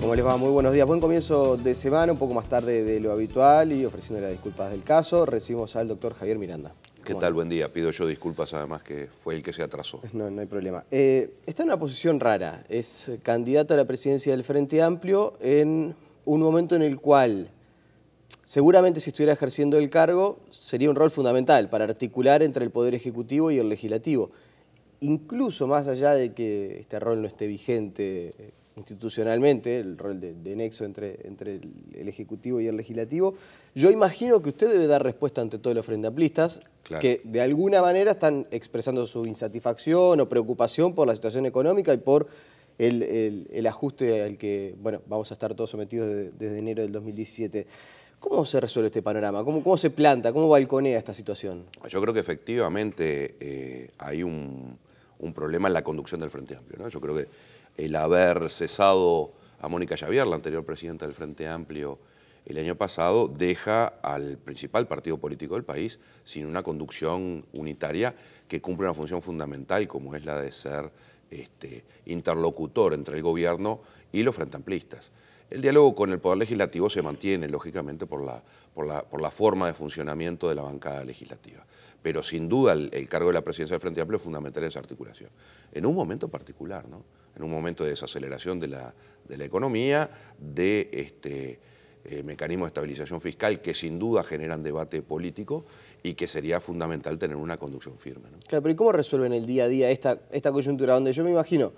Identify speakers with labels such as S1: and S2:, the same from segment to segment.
S1: ¿Cómo les va? Muy buenos días. Buen comienzo de semana, un poco más tarde de lo habitual y ofreciendo las disculpas del caso, recibimos al doctor Javier Miranda.
S2: ¿Qué tal? Buen día. Pido yo disculpas, además, que fue el que se atrasó.
S1: No, no hay problema. Eh, está en una posición rara. Es candidato a la presidencia del Frente Amplio en un momento en el cual seguramente si estuviera ejerciendo el cargo sería un rol fundamental para articular entre el Poder Ejecutivo y el Legislativo. Incluso más allá de que este rol no esté vigente eh, institucionalmente, el rol de, nexo entre, entre el, Ejecutivo y el Legislativo. Yo imagino que usted debe dar respuesta ante todos los frente amplistas que de alguna manera están expresando su insatisfacción o preocupación por la situación económica y por el, ajuste al que bueno, vamos a estar todos sometidos desde enero del 2017. ¿Cómo se resuelve este panorama? ¿Cómo, cómo se planta? ¿Cómo balconea esta situación?
S2: Yo creo que efectivamente eh, hay un, un problema en la conducción del Frente Amplio. ¿no? Yo creo que el haber cesado a Mónica Javier, la anterior presidenta del Frente Amplio, el año pasado, deja al principal partido político del país sin una conducción unitaria que cumple una función fundamental como es la de ser este, interlocutor entre el gobierno y los Amplistas. El diálogo con el Poder Legislativo se mantiene, lógicamente, por la forma de funcionamiento de la bancada legislativa pero sin duda el, cargo de la presidencia del Frente Amplio es fundamental en esa articulación. En un momento particular, ¿no? En un momento de desaceleración de la, de la economía, de este, eh, mecanismo de estabilización fiscal que sin duda generan debate político y que sería fundamental tener una conducción firme.
S1: Claro, pero ¿y cómo resuelven el día a día esta, esta coyuntura? Donde yo me imagino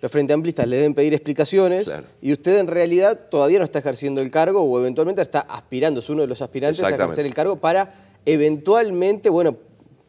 S1: los frente amplistas le deben pedir explicaciones y usted en realidad todavía no está ejerciendo el cargo o eventualmente está aspirando, es uno de los aspirantes a ejercer el cargo para eventualmente, bueno,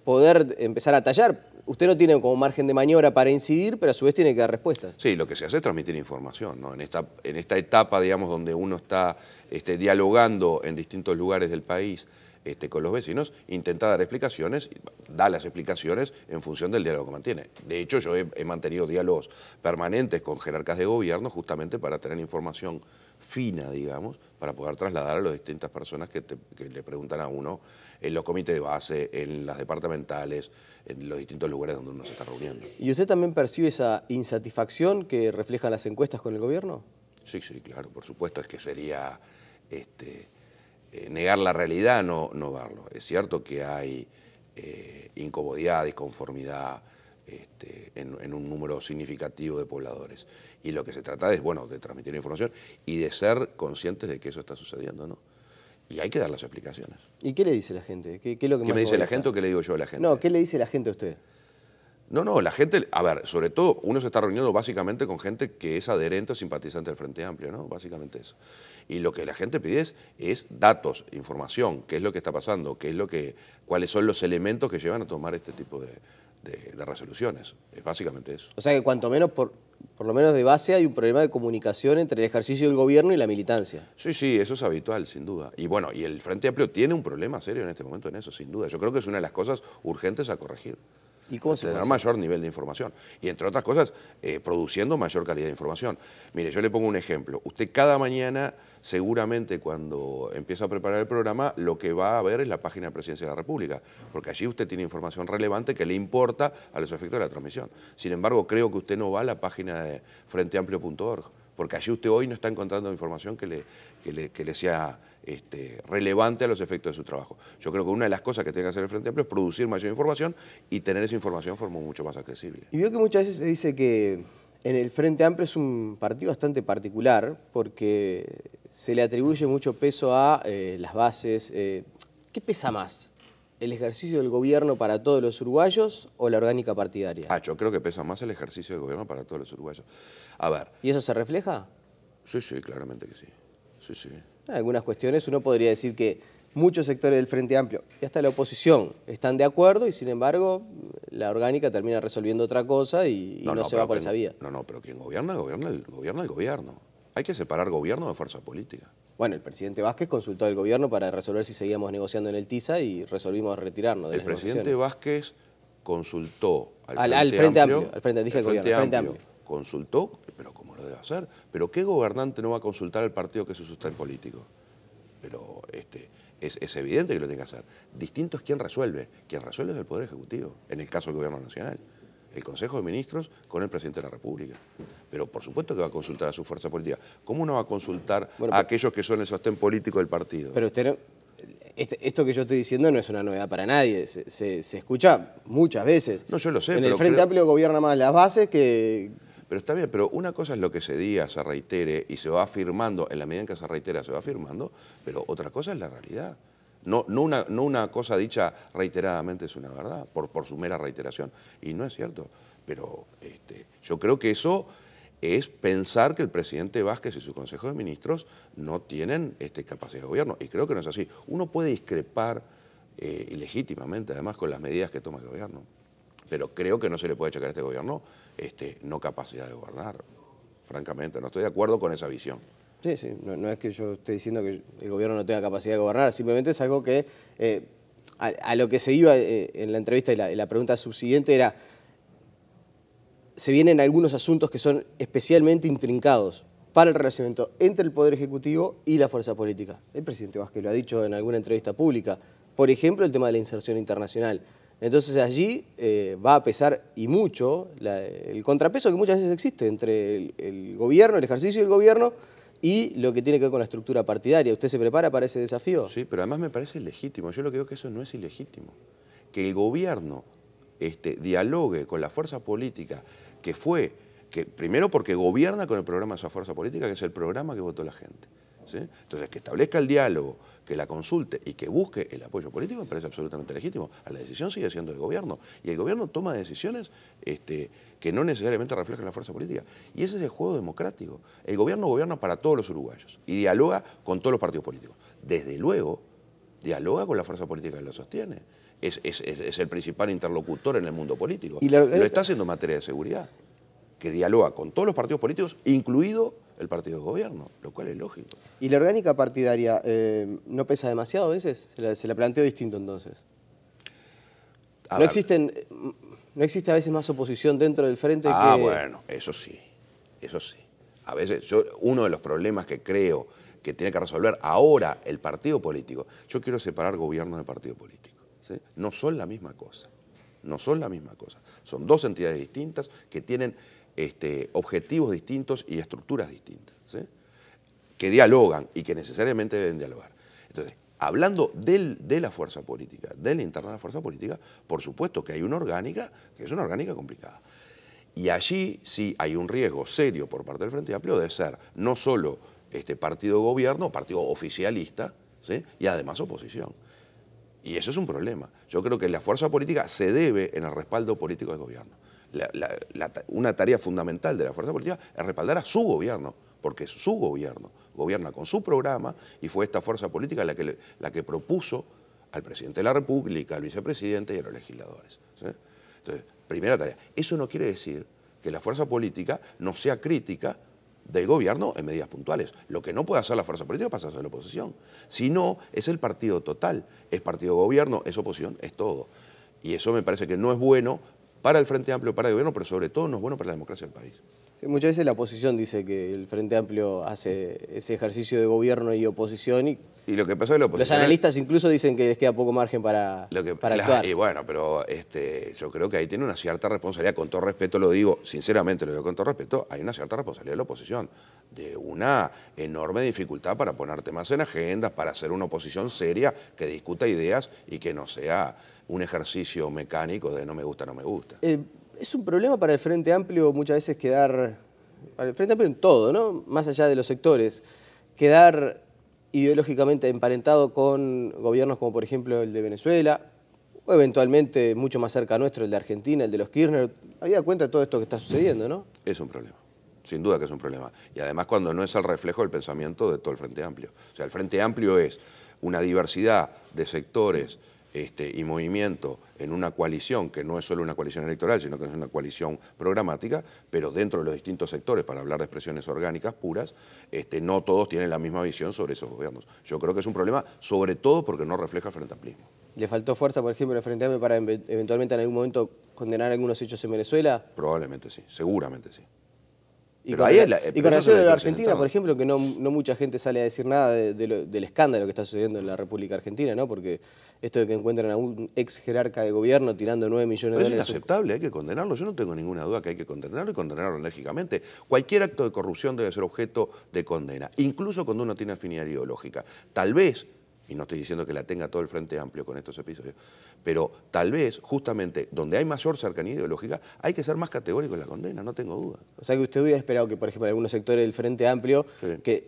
S1: poder empezar a tallar. Usted no tiene como margen de maniobra para incidir, pero a su vez tiene que dar respuestas.
S2: Sí, lo que se hace es transmitir información. ¿no? En, esta, en esta etapa, digamos, donde uno está este, dialogando en distintos lugares del país, este, con los vecinos, intenta dar explicaciones, da las explicaciones en función del diálogo que mantiene. De hecho, yo he, mantenido diálogos permanentes con jerarcas de gobierno justamente para tener información fina, digamos, para poder trasladar a las distintas personas que, le preguntan a uno en los comités de base, en las departamentales, en
S1: los distintos lugares donde uno se está reuniendo. ¿Y usted también percibe esa insatisfacción que refleja las encuestas con el gobierno? Sí, sí, claro, por supuesto, es que sería... Este,
S2: eh, negar la realidad no, no verlo. Es cierto que hay eh, incomodidad, disconformidad este, en, un número significativo de pobladores. Y lo que se trata es, bueno, de transmitir información y de ser conscientes de que eso está sucediendo, ¿no? Y hay que dar las explicaciones. ¿Y
S1: qué le dice la gente? ¿Qué, me dice la gente o
S2: qué le digo yo a la gente? No,
S1: ¿qué le dice la gente a usted?
S2: No, no, la gente, a ver, sobre todo uno se está reuniendo básicamente con gente que es adherente o simpatizante del Frente Amplio, ¿no? Básicamente eso. Y lo que la gente pide es, datos, información, qué es lo que está pasando, qué es lo que, cuáles son los elementos que llevan a tomar este tipo de,
S1: resoluciones. Es básicamente eso. O sea que cuanto menos por, por lo menos de base hay un problema de comunicación entre el ejercicio del gobierno y la militancia. Sí, sí, eso es habitual, sin duda. Y bueno,
S2: y el Frente Amplio tiene un problema serio en este momento en eso, sin duda. Yo creo que es una de las cosas urgentes a corregir. ¿Y tener mayor nivel de información. Y entre otras cosas, eh, produciendo mayor calidad de información. Mire, yo le pongo un ejemplo. Usted cada mañana, seguramente cuando empieza a preparar el programa, lo que va a ver es la página de Presidencia de la República, porque allí usted tiene información relevante que le importa a los efectos de la transmisión. Sin embargo, creo que usted no va a la página de frenteamplio.org porque allí usted hoy no está encontrando información que le, sea este, relevante a los efectos de su trabajo. Yo creo que una de las cosas que tiene que hacer el Frente Amplio es producir mayor información y tener esa información de forma mucho más accesible.
S1: Y veo que muchas veces se dice que en el Frente Amplio es un partido bastante particular porque se le atribuye mucho peso a eh, las bases. Eh, ¿Qué pesa más? el ejercicio del gobierno para todos los uruguayos o la orgánica partidaria? Ah, yo creo que pesa más el ejercicio del gobierno para todos los uruguayos. A ver. ¿Y eso se refleja? Sí, sí, claramente que sí. Sí, sí. En algunas cuestiones uno podría decir que muchos sectores del Frente Amplio y hasta la oposición están de acuerdo y sin embargo la orgánica termina resolviendo otra cosa y, no, se va por esa vía. No, no, pero quien gobierna, gobierna el, gobierna el gobierno.
S2: Hay que separar gobierno de fuerza política.
S1: Bueno, el presidente Vázquez consultó al gobierno para resolver si seguíamos negociando en el TISA y resolvimos retirarnos de el presidente Vázquez consultó al, Frente, Amplio, al Frente, Consultó, pero ¿cómo lo debe
S2: hacer. Pero ¿qué gobernante no va a consultar al partido que es su sustento político? Pero este, es, es, evidente que lo tiene que hacer. Distinto es quién resuelve. Quien resuelve es el Poder Ejecutivo, en el caso del Gobierno Nacional el Consejo de Ministros con el presidente de la República. Pero por supuesto que va a consultar a su fuerza política. ¿Cómo no va a consultar a aquellos que son el sostén político del partido?
S1: Pero usted este, esto que yo estoy diciendo no es una novedad para nadie, se, escucha muchas veces. No, yo lo sé. En el Frente
S2: Amplio gobierna más las bases que... Pero está bien, pero una cosa es lo que se diga, se reitere y se va afirmando, en la medida en que se reitera se va afirmando, pero otra cosa es la realidad. No, una, cosa dicha reiteradamente es una verdad, por, su mera reiteración. Y no es cierto. Pero este, yo creo que eso es pensar que el presidente Vázquez y su Consejo de Ministros no tienen este, capacidad de gobierno. Y creo que no es así. Uno puede discrepar eh, ilegítimamente, además, con las medidas que toma el gobierno. Pero creo que no se le puede achacar a este gobierno este, no capacidad de gobernar. Francamente, no estoy de acuerdo con esa visión
S1: no, es que yo esté diciendo que el gobierno no tenga capacidad de gobernar, simplemente es algo que eh, a, lo que se iba eh, en la entrevista y la, pregunta subsiguiente era, se vienen algunos asuntos que son especialmente intrincados para el relacionamiento entre el Poder Ejecutivo y la fuerza política. El presidente Vázquez lo ha dicho en alguna entrevista pública, por ejemplo, el tema de la inserción internacional. Entonces allí eh, va a pesar y mucho el contrapeso que muchas veces existe entre el gobierno, el ejercicio del gobierno, y lo que tiene que ver con la estructura partidaria. ¿Usted se prepara para ese desafío? Sí, pero además me parece legítimo. Yo lo que digo que eso no es ilegítimo. Que el gobierno
S2: este, dialogue con la fuerza política que fue, que primero porque gobierna con el programa de esa fuerza política, que es el programa que votó la gente. Entonces, que establezca el diálogo, que la consulte y que busque el apoyo político me parece absolutamente legítimo. La decisión sigue siendo del gobierno y el gobierno toma decisiones este, que no necesariamente reflejan la fuerza política. Y ese es el juego democrático. El gobierno gobierna para todos los uruguayos y dialoga con todos los partidos políticos. Desde luego, dialoga con la fuerza política que lo sostiene. Es, el principal interlocutor en el mundo político. Y lo está haciendo en materia de seguridad que dialoga con todos los partidos políticos,
S1: incluido el partido de gobierno, lo cual es lógico. ¿Y la orgánica partidaria eh, no pesa demasiado a veces? ¿Se la, se planteó distinto entonces? ¿No, existen, ¿No existe a veces más oposición dentro del frente? Ah, bueno,
S2: eso sí, eso sí. A veces, yo, uno de los problemas que creo que tiene que resolver ahora el partido político, yo quiero separar gobierno de partido político. No son la misma cosa, no son la misma cosa. Son dos entidades distintas que tienen este, objetivos distintos y estructuras distintas, que dialogan y que necesariamente deben dialogar. Entonces, hablando de la fuerza política, del la de la fuerza política, por supuesto que hay una orgánica, que es una orgánica complicada. Y allí sí hay un riesgo serio por parte del Frente Amplio de ser no solo este partido gobierno, partido oficialista, y además oposición. Y eso es un problema. Yo creo que la fuerza política se debe en el respaldo político del gobierno la, una tarea fundamental de la Fuerza Política es respaldar a su gobierno, porque su gobierno, gobierna con su programa y fue esta fuerza política la que, la que propuso al presidente de la República, al vicepresidente y a los legisladores. Entonces, primera tarea. Eso no quiere decir que la fuerza política no sea crítica del gobierno en medidas puntuales. Lo que no puede hacer la fuerza política pasa a ser la oposición. Si no, es el partido total. Es partido gobierno, es oposición, es todo. Y eso me parece que no es bueno para el Frente Amplio, para el gobierno, pero sobre todo no es bueno para la democracia del país.
S1: Muchas veces la oposición dice que el Frente Amplio hace ese ejercicio de gobierno y oposición. Y, lo que pasó es Los analistas incluso dicen que les queda poco margen para,
S2: lo que, para actuar. Y bueno, pero este, yo creo que ahí tiene una cierta responsabilidad. Con todo respeto lo digo, sinceramente lo digo con todo respeto, hay una cierta responsabilidad de la oposición. De una enorme dificultad para poner temas en agendas, para hacer una oposición seria que discuta ideas y que no sea un ejercicio mecánico de no me gusta, no
S1: me gusta. Eh, es un problema para el Frente Amplio muchas veces quedar, para el Frente Amplio en todo, ¿no? Más allá de los sectores, quedar ideológicamente emparentado con gobiernos como por ejemplo el de Venezuela, o eventualmente mucho más cerca nuestro, el de Argentina, el de los Kirchner. Había cuenta de todo esto que está sucediendo, ¿no?
S2: Es un problema. Sin duda que es un problema. Y además cuando no es el reflejo del pensamiento de todo el Frente Amplio. O sea, el Frente Amplio es una diversidad de sectores, este, y movimiento en una coalición, que no es solo una coalición electoral, sino que es una coalición programática, pero dentro de los distintos sectores, para hablar de expresiones orgánicas puras, este, no todos tienen la misma visión sobre esos gobiernos. Yo creo que es un problema, sobre todo porque no refleja el Frente Amplismo.
S1: ¿Le faltó fuerza, por ejemplo, el Frente para eventualmente en algún momento condenar algunos hechos en Venezuela?
S2: Probablemente sí, seguramente sí. Y con, la, eh, y relación a la Argentina, por
S1: ejemplo, que no, mucha gente sale a decir nada del escándalo que está sucediendo en la República Argentina, ¿no? Porque esto de que encuentran a un ex jerarca de gobierno tirando 9 millones de dólares. Es
S2: inaceptable, hay que condenarlo. Yo no tengo ninguna duda que hay que condenarlo y condenarlo enérgicamente. Cualquier acto de corrupción debe ser objeto de condena, incluso cuando uno tiene afinidad ideológica. Tal vez y no estoy diciendo que la tenga todo el Frente Amplio con estos episodios, pero tal vez justamente donde hay mayor
S1: cercanía ideológica hay que ser más categórico en la condena, no tengo duda. O sea que usted hubiera esperado que, por ejemplo, en algunos sectores del Frente Amplio, que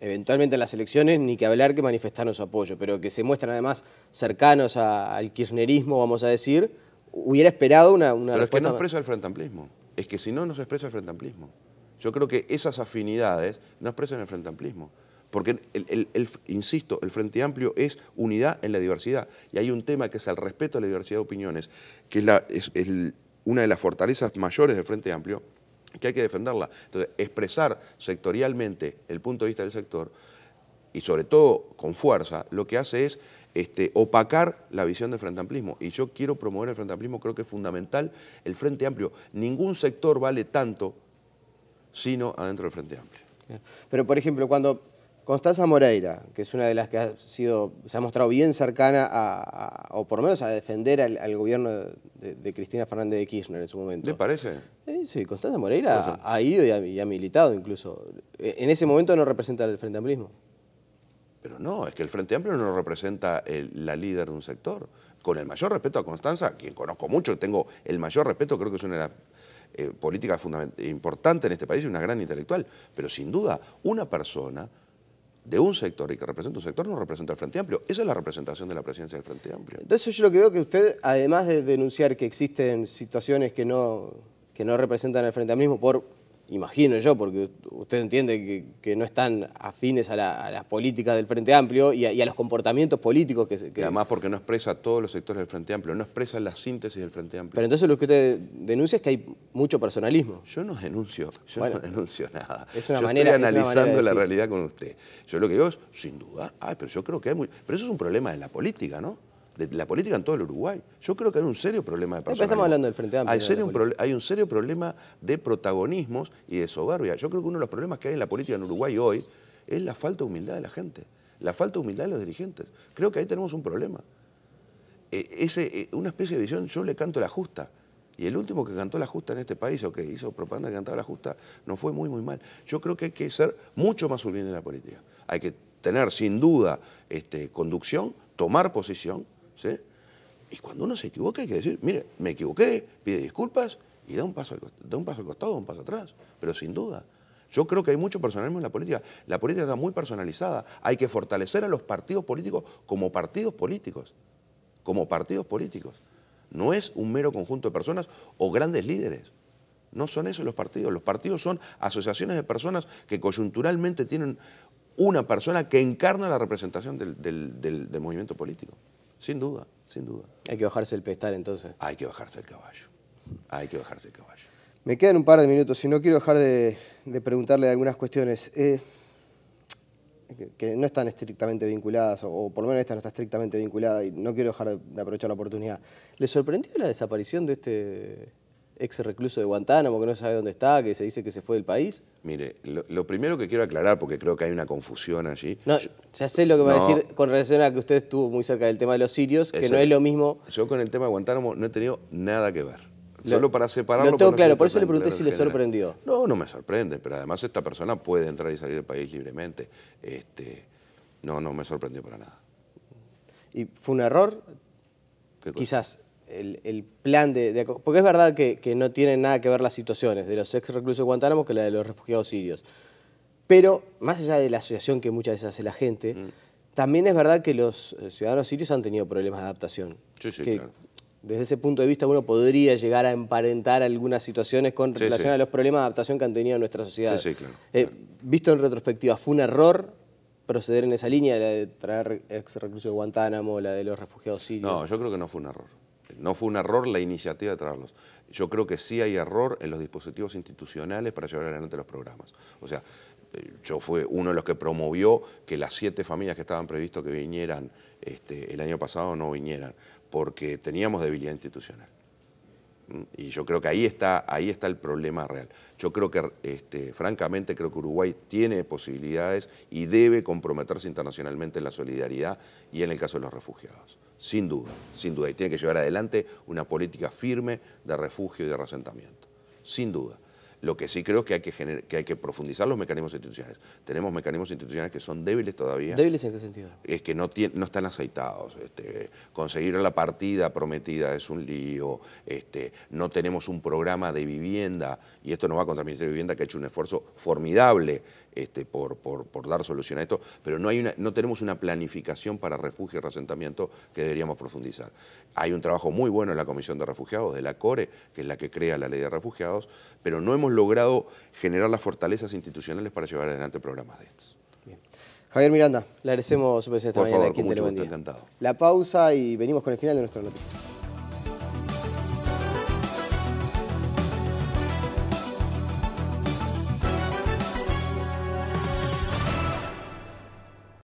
S1: eventualmente en las elecciones, ni que hablar que manifestaron su apoyo, pero que se muestran además cercanos al kirchnerismo, vamos a decir, hubiera esperado una... una pero es que no expresa
S2: el Frente Amplismo, es que si no, no se expresa el Frente Amplismo. Yo creo que esas afinidades no expresan el Frente Amplismo. Porque, el, insisto, el Frente Amplio es unidad en la diversidad. Y hay un tema que es el respeto a la diversidad de opiniones, que es, una de las fortalezas mayores del Frente Amplio, que hay que defenderla. Entonces, expresar sectorialmente el punto de vista del sector, y sobre todo con fuerza, lo que hace es este, opacar la visión del Frente Amplismo. Y yo quiero promover el Frente Amplismo, creo que es fundamental el Frente Amplio. Ningún sector vale tanto sino adentro del Frente Amplio.
S1: Pero, por ejemplo, cuando Constanza Moreira, que es una de las que ha sido, se ha mostrado bien cercana a, o por lo menos a defender al, gobierno de, Cristina Fernández de Kirchner en su momento. ¿Le parece? sí, Constanza Moreira ha, ido y ha, militado incluso. E, en ese momento no representa el Frente Amplismo. Pero no, es que el
S2: Frente Amplio no representa la líder de un sector. Con el mayor respeto a Constanza, quien conozco mucho, tengo el mayor respeto, creo que es una de las eh, políticas importantes en este país y una gran intelectual. Pero sin duda, una persona de un sector y que representa un sector no representa el Frente Amplio. Esa es la representación de la presidencia del Frente Amplio.
S1: Entonces yo lo que veo que usted, además de denunciar que existen situaciones que no, que no representan el Frente Amplio por imagino yo, porque usted entiende que, no están afines a las políticas del Frente Amplio y a, los comportamientos políticos que, Además
S2: porque no expresa todos los sectores del Frente Amplio, no expresa la síntesis del Frente Amplio.
S1: Pero entonces lo que usted denuncia es que hay mucho personalismo. Yo no denuncio, yo no denuncio nada. Es una yo manera, estoy analizando la realidad
S2: con usted. Yo lo que digo es, sin duda, ay, pero yo creo que hay muy... Pero eso es un problema de la política, ¿no? la política en todo el Uruguay. Yo creo que hay un serio problema de personalismo. Estamos hablando del Frente Amplio. Hay, un serio problema de protagonismos y de soberbia. Yo creo que uno de los problemas que hay en la política en Uruguay hoy es la falta de humildad de la gente, la falta de humildad de los dirigentes. Creo que ahí tenemos un problema. E, e, una especie de visión, yo le canto la justa. Y el último que cantó la justa en este país, o que hizo propaganda que cantaba la justa, no fue muy, muy mal. Yo creo que hay que ser mucho más humilde en la política. Hay que tener, sin duda, este, conducción, tomar posición, y cuando uno se equivoca hay que decir, mire, me equivoqué, pide disculpas y da un paso al, da un paso al costado, un paso atrás, pero sin duda. Yo creo que hay mucho personalismo en la política. La política está muy personalizada. Hay que fortalecer a los partidos políticos como partidos políticos. Como partidos políticos. No es un mero conjunto de personas o grandes líderes. No son esos los partidos. Los partidos son asociaciones de personas que coyunturalmente tienen una persona que encarna la representación del movimiento político. Sin duda, sin duda. Hay que bajarse el pestar entonces. Hay que bajarse el caballo. Hay que bajarse el caballo.
S1: Me quedan un par de minutos y no quiero dejar de, preguntarle algunas cuestiones eh, que, no están estrictamente vinculadas, o, por lo menos esta no está estrictamente vinculada, y no quiero dejar de aprovechar la oportunidad. ¿Le sorprendió la desaparición de este ex recluso de Guantánamo que no sabe dónde está, que se dice que se fue del país?
S2: Mire, lo, primero que quiero aclarar, porque creo que hay una confusión allí.
S1: No, ya sé lo que va a decir con relación a que usted estuvo muy cerca del tema de los sirios, que no es lo mismo. Yo con el tema de Guantánamo no he tenido nada que ver. solo para separarlo. Lo tengo claro, por eso le pregunté si le sorprendió. No, no me sorprende, pero
S2: además esta persona puede entrar y salir del país libremente. Este, no, no me sorprendió para nada.
S1: ¿Y fue un error? Quizás el, plan de, Porque es verdad que, no tienen nada que ver las situaciones de los ex reclusos de Guantánamo que la de los refugiados sirios. Pero, más allá de la asociación que muchas veces hace la gente, mm. también es verdad que los eh, ciudadanos sirios han tenido problemas de adaptación. Sí, sí, claro. Desde ese punto de vista uno podría llegar a emparentar algunas situaciones con relación a los problemas de adaptación que han tenido nuestra sociedad. Sí, sí, claro. Eh, visto en retrospectiva, ¿fue un error proceder en esa línea, la de traer ex reclusos de Guantánamo, la de los refugiados sirios? No,
S2: yo creo que no fue un error. No fue un error la iniciativa de traerlos. Yo creo que sí hay error en los dispositivos institucionales para llevar adelante los programas. O sea, eh, yo fui uno de los que promovió que las siete familias que estaban previstas que vinieran este, el año pasado no vinieran, porque teníamos debilidad institucional. Y yo creo que ahí está, ahí está el problema real. Yo creo que, este, francamente, creo que Uruguay tiene posibilidades y debe comprometerse internacionalmente en la solidaridad y en el caso de los refugiados. Sin duda, sin duda. Y tiene que llevar adelante una política firme de refugio y de resentamiento. Sin duda. Lo que sí creo es que hay que, que hay que profundizar los mecanismos institucionales. Tenemos mecanismos institucionales que son débiles todavía. ¿Débiles en qué sentido? Es que no, no están aceitados. Este, conseguir la partida prometida es un lío. Este, no tenemos un programa de vivienda, y esto no va contra el Ministerio de Vivienda, que ha hecho un esfuerzo formidable este, por, por, dar solución a esto, pero no, hay una, no tenemos una planificación para refugio y resentamiento que deberíamos profundizar. Hay un trabajo muy bueno en la Comisión de Refugiados, de la CORE, que es la que crea la ley de refugiados, pero no hemos logrado generar las fortalezas
S1: institucionales para llevar adelante programas de estos. Javier Miranda, le agradecemos su presencia esta Por mañana aquí en Encantado. La pausa y venimos con el final de nuestro noticia